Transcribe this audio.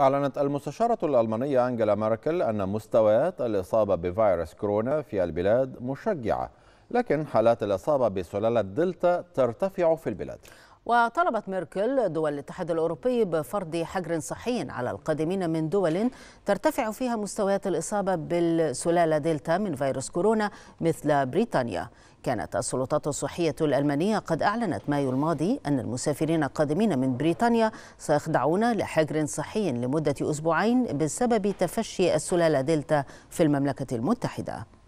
أعلنت المستشارة الألمانية أنجلا ميركل أن مستويات الإصابة بفيروس كورونا في البلاد مشجعة لكن حالات الإصابة بسلالة دلتا ترتفع في البلاد وطلبت ميركل دول الاتحاد الأوروبي بفرض حجر صحي على القادمين من دول ترتفع فيها مستويات الإصابة بالسلالة دلتا من فيروس كورونا مثل بريطانيا كانت السلطات الصحية الألمانية قد أعلنت مايو الماضي أن المسافرين القادمين من بريطانيا سيخضعون لحجر صحي لمدة أسبوعين بسبب تفشي السلالة دلتا في المملكة المتحدة